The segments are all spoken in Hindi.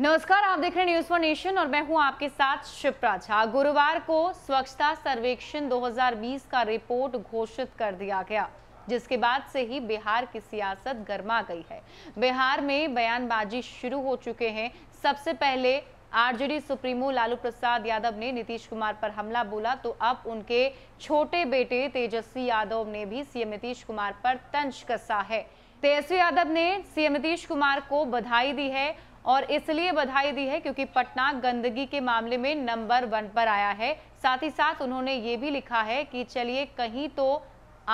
नमस्कार आप देख रहे हैं न्यूज फॉर नेशन और मैं हूं आपके साथ शिप्रा झा गुरुवार को स्वच्छता सर्वेक्षण 2020 का रिपोर्ट घोषित कर दिया गया जिसके बाद से ही बिहार की सियासत गर्मा गई है बिहार में बयानबाजी शुरू हो चुके हैं सबसे पहले आरजेडी सुप्रीमो लालू प्रसाद यादव ने नीतीश कुमार पर हमला बोला तो अब उनके छोटे बेटे तेजस्वी यादव ने भी सीएम नीतीश कुमार पर तंज कसा है तेजस्वी यादव ने सीएम नीतीश कुमार को बधाई दी है और इसलिए बधाई दी है क्योंकि पटना गंदगी के मामले में नंबर वन पर आया है साथ ही साथ उन्होंने ये भी लिखा है कि चलिए कहीं तो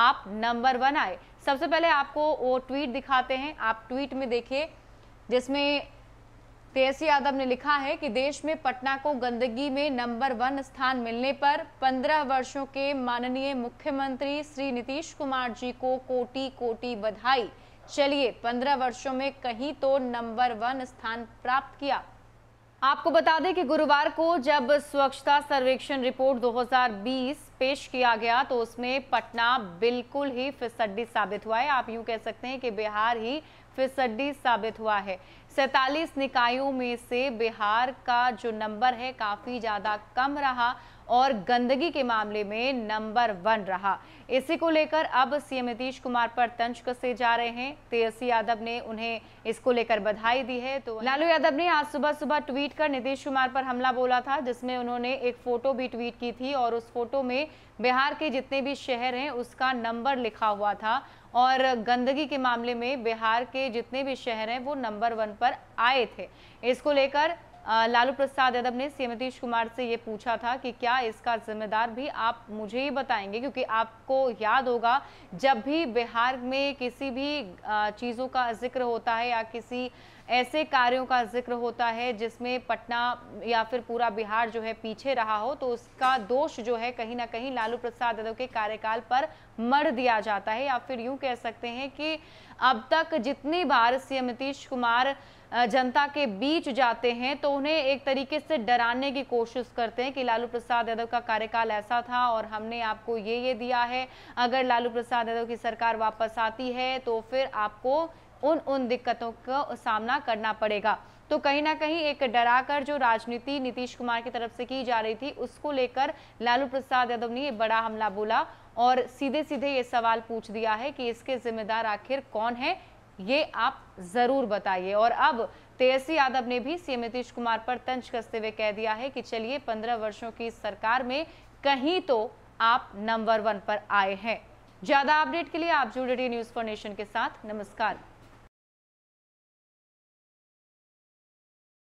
आप नंबर वन आए सबसे पहले आपको वो ट्वीट दिखाते हैं आप ट्वीट में देखिए जिसमें तेजस्वी यादव ने लिखा है कि देश में पटना को गंदगी में नंबर वन स्थान मिलने पर पंद्रह वर्षों के माननीय मुख्यमंत्री श्री नीतीश कुमार जी को कोटि कोटि बधाई चलिए पंद्रह वर्षों में कहीं तो नंबर वन स्थान प्राप्त किया आपको बता दें कि गुरुवार को जब स्वच्छता सर्वेक्षण रिपोर्ट 2020 पेश किया गया तो उसमें पटना बिल्कुल ही फिसड्डी साबित हुआ है आप यूं कह सकते हैं कि बिहार ही फिसड्डी साबित हुआ है सैतालीस निकायों में से बिहार का जो नंबर है काफ़ी ज़्यादा कम रहा और गंदगी के मामले में नंबर वन रहा इसी को लेकर अब सीएम नीतीश कुमार पर तंज कसे जा रहे हैं तेजस्वी यादव ने उन्हें इसको लेकर बधाई दी है तो लालू यादव ने आज सुबह सुबह ट्वीट कर नीतीश कुमार पर हमला बोला था जिसमें उन्होंने एक फोटो भी ट्वीट की थी और उस फोटो में बिहार के जितने भी शहर हैं उसका नंबर लिखा हुआ था और गंदगी के मामले में बिहार के जितने भी शहर हैं वो नंबर वन पर आए थे इसको लेकर लालू प्रसाद यादव ने सीएम नीतीश कुमार से ये पूछा था कि क्या इसका जिम्मेदार भी आप मुझे ही बताएंगे क्योंकि आपको याद होगा जब भी बिहार में किसी भी चीज़ों का जिक्र होता है या किसी ऐसे कार्यों का जिक्र होता है जिसमें पटना या फिर पूरा बिहार जो है पीछे रहा हो तो उसका दोष जो है कहीं ना कहीं लालू प्रसाद यादव के कार्यकाल पर मर दिया जाता है या फिर यूं कह सकते हैं कि अब तक जितनी बार सीएम नीतीश कुमार जनता के बीच जाते हैं तो उन्हें एक तरीके से डराने की कोशिश करते हैं कि लालू प्रसाद यादव का कार्यकाल ऐसा था और हमने आपको ये ये दिया है अगर लालू प्रसाद यादव की सरकार वापस आती है तो फिर आपको उन उन दिक्कतों का सामना करना पड़ेगा तो कहीं ना कहीं एक डराकर जो राजनीति नीतीश कुमार की तरफ से की जा रही थी उसको लेकर लालू प्रसाद यादव ने ये बड़ा हमला बोला और सीधे सीधे ये सवाल पूछ दिया है कि इसके जिम्मेदार आखिर कौन है ये आप ज़रूर बताइए और अब तेजस्वी यादव ने भी सीएम नीतीश कुमार पर तंज कसते हुए कह दिया है कि चलिए पंद्रह वर्षों की सरकार में कहीं तो आप नंबर वन पर आए हैं ज्यादा अपडेट के लिए आप जुड़े रहिए न्यूज फॉर नेशन के साथ नमस्कार